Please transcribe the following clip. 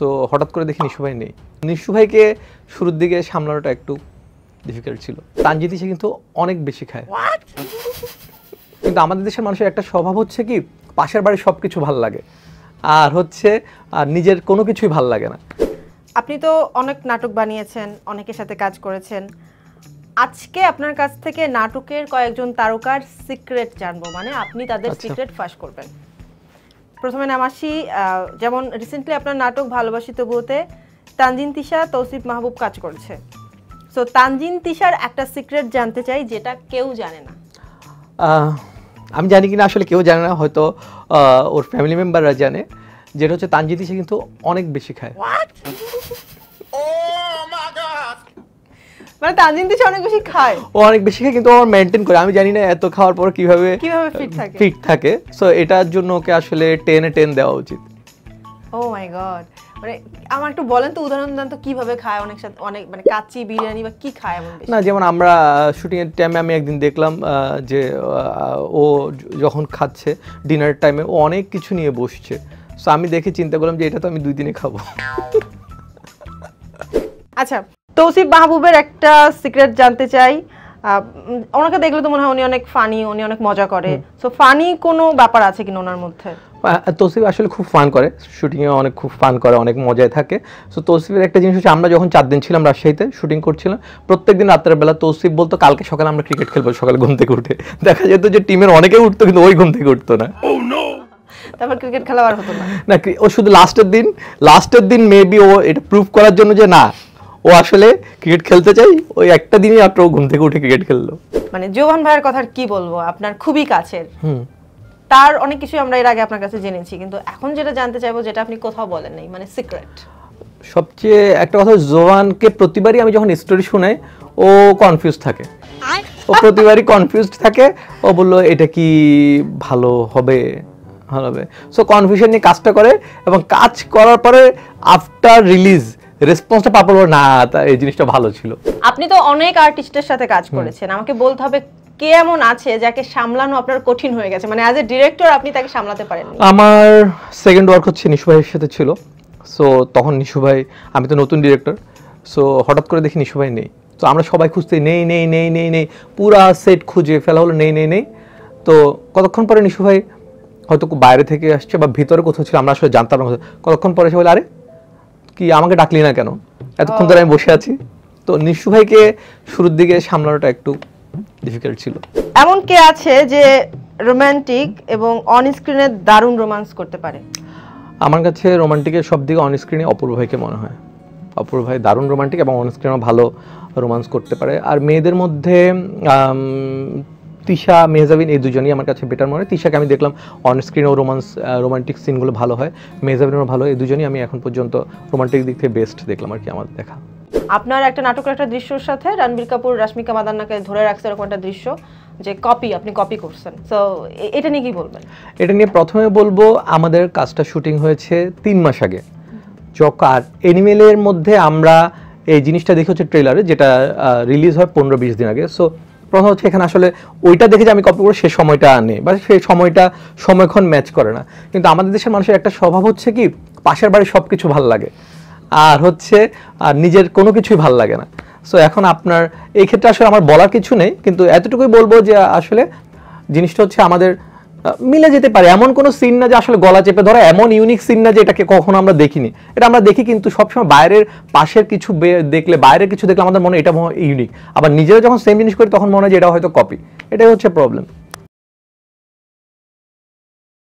তো হঠাৎ করে দেখি নিশু ভাই নেই নিশু ভাইকে শুরুর দিকে সামলানোটা একটু ডিফিকাল্ট ছিল তানজিতি সে কিন্তু অনেক বেশি খায় কিন্তু আমাদের দেশের মানুষের একটা স্বভাব হচ্ছে কি পাশের বাড়ির সব কিছু ভাল লাগে আর হচ্ছে আর নিজের কোনো কিছুই ভাল লাগে না আপনি তো অনেক নাটক বানিয়েছেন অনেকের সাথে কাজ করেছেন আজকে আপনার কাছ থেকে নাটকের কয়েকজন তারকার সিক্রেট জানবো মানে আপনি তাদের সিক্রেট আচ্ছা। ফাঁস করবেন প্রথমে নাম আসি যেমন রিসেন্টলি আপনার নাটক ভালোবাসি তবুতে তানজিন তিশা তৌসিফ মাহবুব কাজ করছে সো তানজিন তিশার একটা সিক্রেট জানতে চাই যেটা কেউ জানে না আমি জানি কিনা আসলে কেউ জানে না হয়তো ওর ফ্যামিলি মেম্বাররা জানে যেটা হচ্ছে তানজিন তিশা কিন্তু অনেক বেশি খায় মানে তানজিন দিশা অনেক বেশি খায় ও অনেক বেশি খায় কিন্তু ও মেইনটেইন করে আমি জানি না এত খাওয়ার পর কিভাবে কিভাবে ফিট থাকে ফিট থাকে সো এটার জন্য ওকে আসলে 10 এ 10 দেওয়া উচিত ও মাই গড মানে আমার একটু বলেন তো উদাহরণ দেন তো কিভাবে খায় অনেক সাথে অনেক মানে কাচ্চি বিরিয়ানি বা কি খায় এমন না যেমন আমরা শুটিং এর টাইমে আমি একদিন দেখলাম যে ও যখন খাচ্ছে ডিনার টাইমে ও অনেক কিছু নিয়ে বসছে সো আমি দেখে চিন্তা করলাম যে এটা তো আমি দুই দিনে খাবো আচ্ছা তৌসিফ মাহবুবের একটা সিক্রেট জানতে চাই ওনাকে দেখলে তো মনে হয় উনি অনেক ফানি উনি অনেক মজা করে সো ফানি কোনো ব্যাপার আছে কিনা ওনার মধ্যে তৌসিফ আসলে খুব ফান করে শুটিংয়ে অনেক খুব ফান করে অনেক মজায় থাকে সো তৌসিফের একটা জিনিস হচ্ছে আমরা যখন চার দিন ছিলাম রাজশাহীতে শুটিং করছিলাম প্রত্যেক দিন রাত্রেবেলা তৌসিফ বলতো কালকে সকালে আমরা ক্রিকেট খেলবো সকালে ঘুম থেকে উঠে দেখা যেত যে টিমের অনেকে উঠতো কিন্তু ওই ঘুম থেকে উঠতো না oh, তারপর ক্রিকেট খেলা আর হতো না না ও শুধু লাস্টের দিন লাস্টের দিন মেবি ও এটা প্রুভ করার জন্য যে না ও আসলে ক্রিকেট খেলতে চাই ওই একটা দিনই আপনার ঘুম থেকে উঠে ক্রিকেট খেললো মানে জোভান ভাইয়ের কথা কি বলবো আপনার খুবই কাছের তার অনেক কিছু আমরা এর আগে আপনার কাছে জেনেছি কিন্তু এখন যেটা জানতে চাইবো যেটা আপনি কোথাও বলেন নাই মানে সিক্রেট সবচেয়ে একটা কথা জোয়ানকে প্রতিবারই আমি যখন স্টোরি শুনাই ও কনফিউজ থাকে ও প্রতিবারই কনফিউজড থাকে ও বললো এটা কি ভালো হবে ভালো হবে সো কনফিউশন নিয়ে কাজটা করে এবং কাজ করার পরে আফটার রিলিজ রেসপন্সটা পাবো না এই জিনিসটা ভালো ছিল আপনি তো অনেক আর্টিস্টের সাথে কাজ করেছেন আমাকে বলতে হবে কে এমন আছে যাকে সামলানো আপনার কঠিন হয়ে গেছে মানে অ্যাজ এ ডিরেক্টর আপনি তাকে সামলাতে পারেন আমার সেকেন্ড ওয়ার্ক হচ্ছে নিশু ভাইয়ের সাথে ছিল সো তখন নিশু ভাই আমি তো নতুন ডিরেক্টর সো হঠাৎ করে দেখি নিশু ভাই নেই তো আমরা সবাই খুঁজতে নেই নেই নেই নেই নেই পুরা সেট খুঁজে ফেলা হলো নেই নেই নেই তো কতক্ষণ পরে নিশু ভাই হয়তো বাইরে থেকে আসছে বা ভিতরে কোথাও ছিল আমরা আসলে জানতাম না কতক্ষণ পরে সে বলে আরে কি আমাকে ডাকলি না কেন এতক্ষণ ধরে আমি বসে আছি তো নিশু ভাইকে শুরুর দিকে সামলানোটা একটু ডিফিকাল্ট ছিল এমন কে আছে যে রোমান্টিক এবং অন স্ক্রিনে দারুণ রোমান্স করতে পারে আমার কাছে রোমান্টিকের সব দিকে অন স্ক্রিনে অপূর্ব ভাইকে মনে হয় অপূর্ব ভাই দারুণ রোমান্টিক এবং অন স্ক্রিনেও ভালো রোমান্স করতে পারে আর মেয়েদের মধ্যে তিশা মেহজাবিন এই দুজনই আমার কাছে বেটার মনে হয় তিশাকে আমি দেখলাম অন ও রোমান্স রোমান্টিক সিনগুলো ভালো হয় মেহজাবিনও ভালো এই দুজনই আমি এখন পর্যন্ত রোমান্টিক দিক থেকে বেস্ট দেখলাম আর কি আমার দেখা আপনার একটা নাটকের একটা দৃশ্যর সাথে রণবীর কাপুর রাশমিকা মাদান্নাকে ধরে রাখছে এরকম একটা দৃশ্য যে কপি আপনি কপি করছেন সো এটা নিয়ে কি বলবেন এটা নিয়ে প্রথমে বলবো আমাদের কাজটা শুটিং হয়েছে তিন মাস আগে চকার এনিমেলের মধ্যে আমরা এই জিনিসটা দেখে হচ্ছে ট্রেলারে যেটা রিলিজ হয় পনেরো বিশ দিন আগে সো প্রশ্ন হচ্ছে এখানে আসলে ওইটা দেখে যে আমি কপি করে সে সময়টা আনে বা সেই সময়টা সময়ক্ষণ ম্যাচ করে না কিন্তু আমাদের দেশের মানুষের একটা স্বভাব হচ্ছে কি পাশের বাড়ির সব কিছু ভাল লাগে আর হচ্ছে আর নিজের কোনো কিছুই ভাল লাগে না সো এখন আপনার এই ক্ষেত্রে আসলে আমার বলার কিছু নেই কিন্তু এতটুকুই বলবো যে আসলে জিনিসটা হচ্ছে আমাদের মিলে যেতে পারে এমন কোনো সিন না যে আসলে গলা চেপে ধরা এমন ইউনিক সিন না যে এটাকে কখনো আমরা দেখিনি এটা আমরা দেখি কিন্তু সবসময় বাইরের পাশের কিছু দেখলে বাইরের কিছু দেখলে আমাদের মনে এটা ইউনিক আবার নিজেরা যখন সেম জিনিস করি তখন মনে হয় যে এটা হয়তো কপি এটাই হচ্ছে প্রবলেম